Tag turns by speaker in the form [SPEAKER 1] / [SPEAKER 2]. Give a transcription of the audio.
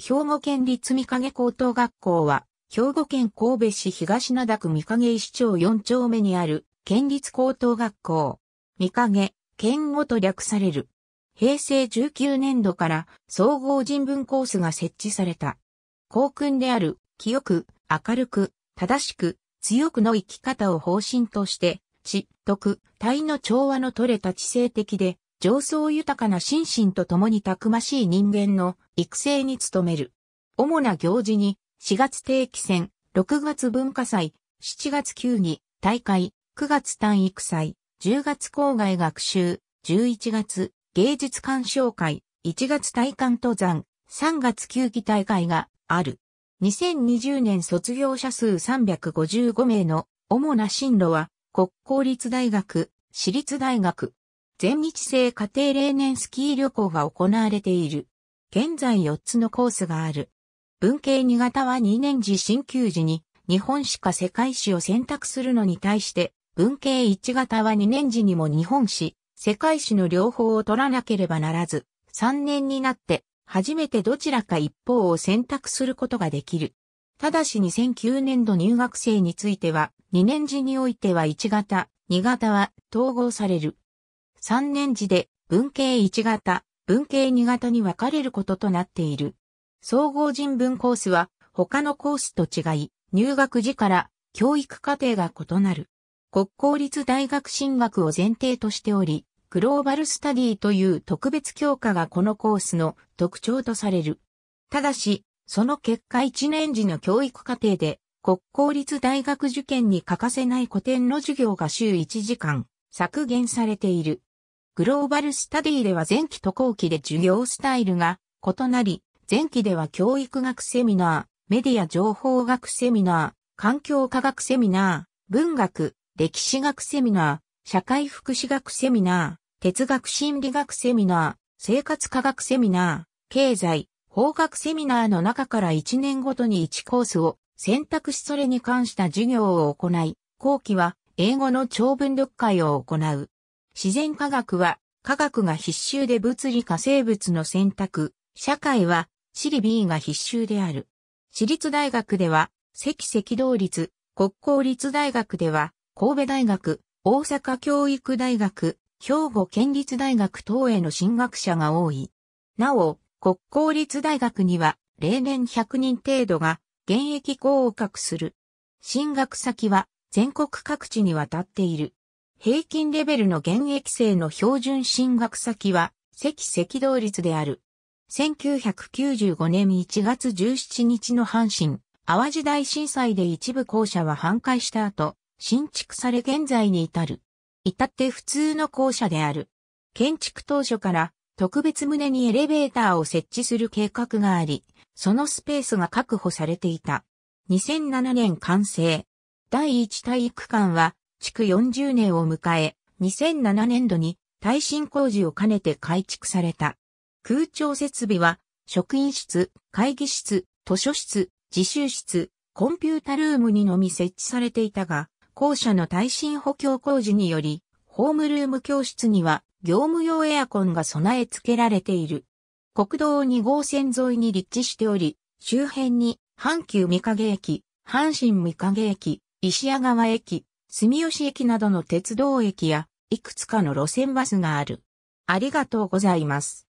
[SPEAKER 1] 兵庫県立三影高等学校は、兵庫県神戸市東灘区三影市町4丁目にある県立高等学校。三影、県語と略される。平成19年度から総合人文コースが設置された。校訓である、清く、明るく、正しく、強くの生き方を方針として、知、徳、体の調和の取れた知性的で、情操豊かな心身と共にたくましい人間の育成に努める。主な行事に、4月定期戦、6月文化祭、7月休技、大会、9月単育祭、10月郊外学習、11月芸術鑑賞会、1月体感登山、3月休技大会がある。2020年卒業者数355名の主な進路は、国公立大学、私立大学、全日制家庭例年スキー旅行が行われている。現在4つのコースがある。文系2型は2年次進級時に日本史か世界史を選択するのに対して、文系1型は2年時にも日本史、世界史の両方を取らなければならず、3年になって初めてどちらか一方を選択することができる。ただし2009年度入学生については、2年時においては1型、2型は統合される。3年次で文系1型、文系2型に分かれることとなっている。総合人文コースは他のコースと違い、入学時から教育課程が異なる。国公立大学進学を前提としており、グローバルスタディという特別教科がこのコースの特徴とされる。ただし、その結果1年次の教育課程で国公立大学受験に欠かせない古典の授業が週1時間削減されている。グローバルスタディでは前期と後期で授業スタイルが異なり、前期では教育学セミナー、メディア情報学セミナー、環境科学セミナー、文学、歴史学セミナー、社会福祉学セミナー、哲学心理学セミナー、生活科学セミナー、経済、法学セミナーの中から1年ごとに1コースを選択しそれに関した授業を行い、後期は英語の長文読解を行う。自然科学は、科学が必修で物理化生物の選択、社会は、地理 B が必修である。私立大学では、赤赤道立、国公立大学では、神戸大学、大阪教育大学、兵庫県立大学等への進学者が多い。なお、国公立大学には、例年100人程度が、現役合格する。進学先は、全国各地にわたっている。平均レベルの現役生の標準進学先は、赤赤道率である。1995年1月17日の阪神、淡路大震災で一部校舎は半壊した後、新築され現在に至る。至って普通の校舎である。建築当初から特別棟にエレベーターを設置する計画があり、そのスペースが確保されていた。2007年完成。第一体育館は築40年を迎え、2007年度に耐震工事を兼ねて改築された。空調設備は、職員室、会議室、図書室、自習室、コンピュータルームにのみ設置されていたが、校舎の耐震補強工事により、ホームルーム教室には業務用エアコンが備え付けられている。国道2号線沿いに立地しており、周辺に阪急三影駅、阪神三影駅、石屋川駅、住吉駅などの鉄道駅や、いくつかの路線バスがある。ありがとうございます。